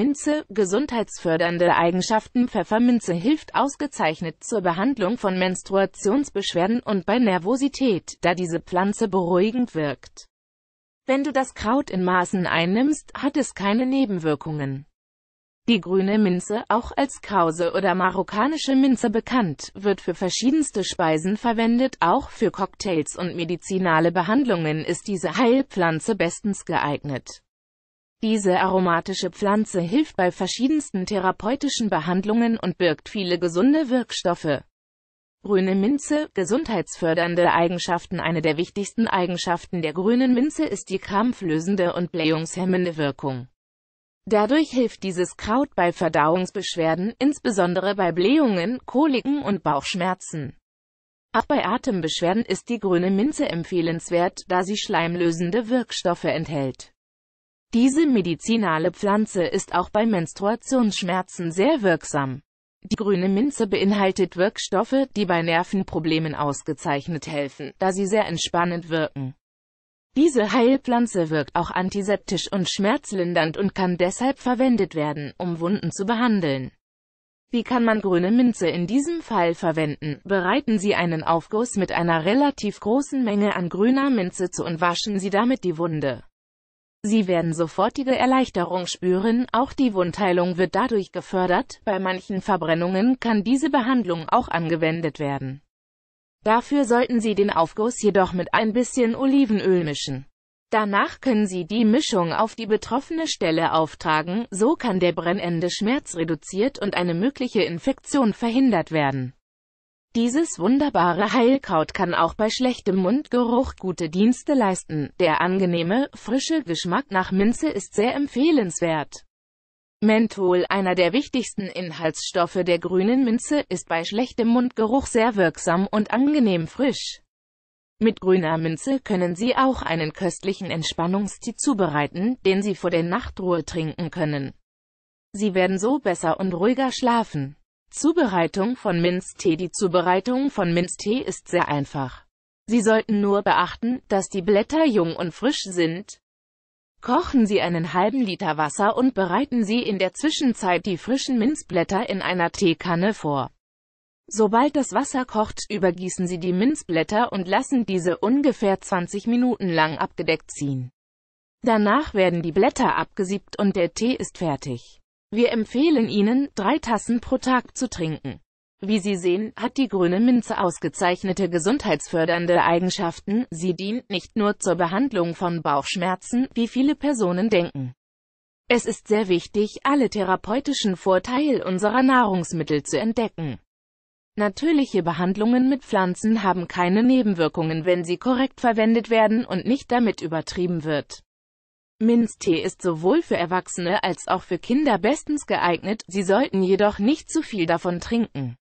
Pfefferminze, gesundheitsfördernde Eigenschaften Pfefferminze hilft ausgezeichnet zur Behandlung von Menstruationsbeschwerden und bei Nervosität, da diese Pflanze beruhigend wirkt. Wenn du das Kraut in Maßen einnimmst, hat es keine Nebenwirkungen. Die grüne Minze, auch als Krause oder marokkanische Minze bekannt, wird für verschiedenste Speisen verwendet, auch für Cocktails und medizinale Behandlungen ist diese Heilpflanze bestens geeignet. Diese aromatische Pflanze hilft bei verschiedensten therapeutischen Behandlungen und birgt viele gesunde Wirkstoffe. Grüne Minze, gesundheitsfördernde Eigenschaften Eine der wichtigsten Eigenschaften der grünen Minze ist die krampflösende und blähungshemmende Wirkung. Dadurch hilft dieses Kraut bei Verdauungsbeschwerden, insbesondere bei Blähungen, Koliken und Bauchschmerzen. Auch bei Atembeschwerden ist die grüne Minze empfehlenswert, da sie schleimlösende Wirkstoffe enthält. Diese medizinale Pflanze ist auch bei Menstruationsschmerzen sehr wirksam. Die grüne Minze beinhaltet Wirkstoffe, die bei Nervenproblemen ausgezeichnet helfen, da sie sehr entspannend wirken. Diese Heilpflanze wirkt auch antiseptisch und schmerzlindernd und kann deshalb verwendet werden, um Wunden zu behandeln. Wie kann man grüne Minze in diesem Fall verwenden? Bereiten Sie einen Aufguss mit einer relativ großen Menge an grüner Minze zu und waschen Sie damit die Wunde. Sie werden sofortige Erleichterung spüren, auch die Wundheilung wird dadurch gefördert, bei manchen Verbrennungen kann diese Behandlung auch angewendet werden. Dafür sollten Sie den Aufguss jedoch mit ein bisschen Olivenöl mischen. Danach können Sie die Mischung auf die betroffene Stelle auftragen, so kann der brennende Schmerz reduziert und eine mögliche Infektion verhindert werden. Dieses wunderbare Heilkraut kann auch bei schlechtem Mundgeruch gute Dienste leisten. Der angenehme, frische Geschmack nach Minze ist sehr empfehlenswert. Menthol, einer der wichtigsten Inhaltsstoffe der grünen Minze, ist bei schlechtem Mundgeruch sehr wirksam und angenehm frisch. Mit grüner Minze können Sie auch einen köstlichen Entspannungstee zubereiten, den Sie vor der Nachtruhe trinken können. Sie werden so besser und ruhiger schlafen. Zubereitung von Minztee Die Zubereitung von Minztee ist sehr einfach. Sie sollten nur beachten, dass die Blätter jung und frisch sind. Kochen Sie einen halben Liter Wasser und bereiten Sie in der Zwischenzeit die frischen Minzblätter in einer Teekanne vor. Sobald das Wasser kocht, übergießen Sie die Minzblätter und lassen diese ungefähr 20 Minuten lang abgedeckt ziehen. Danach werden die Blätter abgesiebt und der Tee ist fertig. Wir empfehlen Ihnen, drei Tassen pro Tag zu trinken. Wie Sie sehen, hat die grüne Minze ausgezeichnete gesundheitsfördernde Eigenschaften. Sie dient nicht nur zur Behandlung von Bauchschmerzen, wie viele Personen denken. Es ist sehr wichtig, alle therapeutischen Vorteile unserer Nahrungsmittel zu entdecken. Natürliche Behandlungen mit Pflanzen haben keine Nebenwirkungen, wenn sie korrekt verwendet werden und nicht damit übertrieben wird. Minztee ist sowohl für Erwachsene als auch für Kinder bestens geeignet, sie sollten jedoch nicht zu viel davon trinken